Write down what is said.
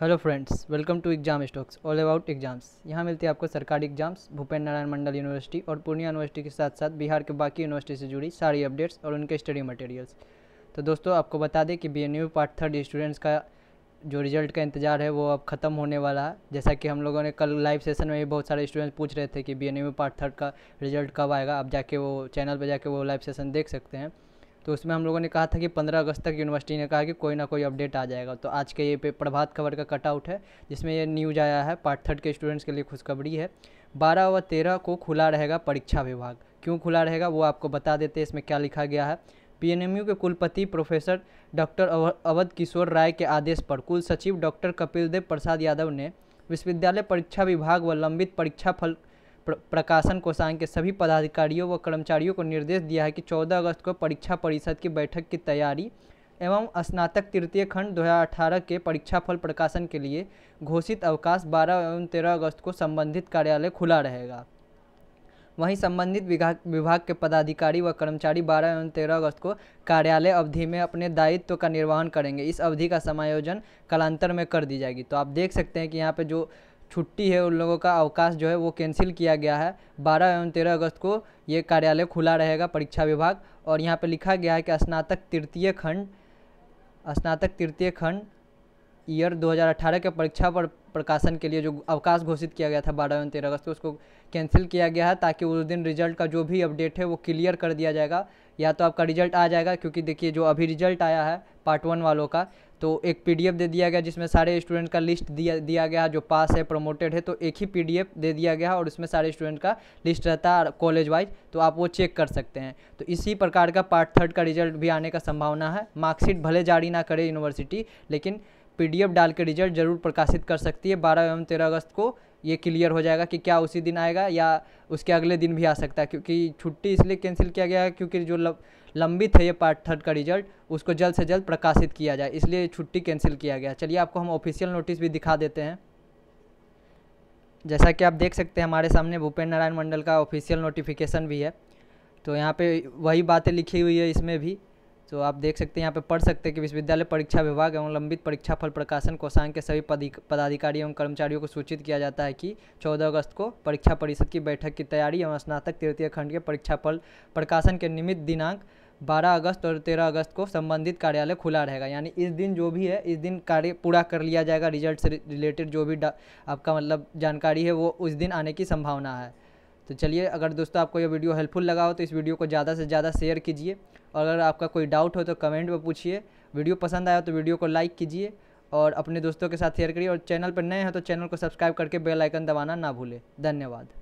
hello friends welcome to exam stocks all about exams यहाँ मिलते हैं आपको सरकारी एग्जाम्स भूपेन्द्र नारायण मंडल यूनिवर्सिटी और पूर्णिया यूनिवर्सिटी के साथ साथ बिहार के बाकी यूनिवर्सिटी से जुड़ी सारी अपडेट्स और उनके स्टडी मटेरियल्स तो दोस्तों आपको बता दें कि B N U part third students का जो रिजल्ट का इंतजार है वो अब ख़त्म होने वाला है जैसा कि हम लोगों ने कल लाइव सेशन में भी बहुत सारे स्टूडेंट्स पूछ रहे थे कि B N U part third का रिजल्ट कब आएगा आप जाके वो चैनल पर जाके वो लाइव सेशन देख सकते हैं तो उसमें हम लोगों ने कहा था कि 15 अगस्त तक यूनिवर्सिटी ने कहा कि कोई ना कोई अपडेट आ जाएगा तो आज के ये पे प्रभात खबर का कटआउट है जिसमें ये न्यूज आया है पार्ट थर्ड के स्टूडेंट्स के लिए खुशखबरी है बारह व तेरह को खुला रहेगा परीक्षा विभाग क्यों खुला रहेगा वो आपको बता देते हैं इसमें क्या लिखा गया है पीएनएमयू के कुलपति प्रोफेसर डॉक्टर अवध किशोर राय के आदेश पर कुल सचिव डॉक्टर कपिल देव प्रसाद यादव ने विश्वविद्यालय परीक्षा विभाग व लंबित परीक्षा फल प्रकाशन कोषांग के सभी पदाधिकारियों व कर्मचारियों को निर्देश दिया है कि 14 अगस्त को परीक्षा परिषद की बैठक की तैयारी एवं स्नातक तृतीय खंड 2018 के परीक्षा फल प्रकाशन के लिए घोषित अवकाश 12 एवं 13 अगस्त को संबंधित कार्यालय खुला रहेगा वहीं संबंधित विभाग विभाग के पदाधिकारी व कर्मचारी 12 एवं 13 अगस्त को कार्यालय अवधि में अपने दायित्व का निर्वहन करेंगे इस अवधि का समायोजन कालांतर में कर दी जाएगी तो आप देख सकते हैं कि यहाँ पे जो छुट्टी है उन लोगों का अवकाश जो है वो कैंसिल किया गया है 12 एवं 13 अगस्त को ये कार्यालय खुला रहेगा परीक्षा विभाग और यहाँ पे लिखा गया है कि स्नातक तृतीय खंड स्नातक तृतीय खंड ईयर 2018 के परीक्षा पर प्रकाशन के लिए जो अवकाश घोषित किया गया था बारह एवं तेरह अगस्त को उसको कैंसिल किया गया है ताकि उस दिन रिजल्ट का जो भी अपडेट है वो क्लियर कर दिया जाएगा या तो आपका रिजल्ट आ जाएगा क्योंकि देखिए जो अभी रिजल्ट आया है पार्ट वन वालों का तो एक पीडीएफ दे दिया गया जिसमें सारे स्टूडेंट का लिस्ट दिया दिया गया जो पास है प्रमोटेड है तो एक ही पीडीएफ दे दिया गया और उसमें सारे स्टूडेंट का लिस्ट रहता है कॉलेज वाइज तो आप वो चेक कर सकते हैं तो इसी प्रकार का पार्ट थर्ड का रिजल्ट भी आने का संभावना है मार्कशीट भले जारी ना करे यूनिवर्सिटी लेकिन पीडीएफ डाल के रिजल्ट जरूर प्रकाशित कर सकती है बारह एवं तेरह अगस्त को ये क्लियर हो जाएगा कि क्या उसी दिन आएगा या उसके अगले दिन भी आ सकता है क्योंकि छुट्टी इसलिए कैंसिल किया गया है क्योंकि जो लंबित है ये पार्ट थर्ड का रिजल्ट उसको जल्द से जल्द प्रकाशित किया जाए इसलिए छुट्टी कैंसिल किया गया चलिए आपको हम ऑफिशियल नोटिस भी दिखा देते हैं जैसा कि आप देख सकते हैं हमारे सामने भूपेन्द्र नारायण मंडल का ऑफिशियल नोटिफिकेशन भी है तो यहाँ पे वही बातें लिखी हुई है इसमें भी तो आप देख सकते हैं यहाँ पे पढ़ सकते हैं कि विश्वविद्यालय परीक्षा विभाग एवं लंबित परीक्षा फल प्रकाशन कोषांग के सभी पदाधिकारी एवं कर्मचारियों को सूचित किया जाता है कि 14 अगस्त को परीक्षा परिषद की बैठक की तैयारी एवं स्नातक तृतीय खंड के परीक्षा फल प्रकाशन के निमित्त दिनांक 12 अगस्त और 13 अगस्त को संबंधित कार्यालय खुला रहेगा यानी इस दिन जो भी है इस दिन कार्य पूरा कर लिया जाएगा रिजल्ट से रिलेटेड जो भी आपका मतलब जानकारी है वो उस दिन आने की संभावना है तो चलिए अगर दोस्तों आपको ये वीडियो हेल्पफुल लगा हो तो इस वीडियो को ज़्यादा से ज़्यादा शेयर कीजिए और अगर आपका कोई डाउट हो तो कमेंट में पूछिए वीडियो पसंद आया तो वीडियो को लाइक कीजिए और अपने दोस्तों के साथ शेयर करिए और चैनल पर नए हैं तो चैनल को सब्सक्राइब करके बेल आइकन दबाना ना भूलें धन्यवाद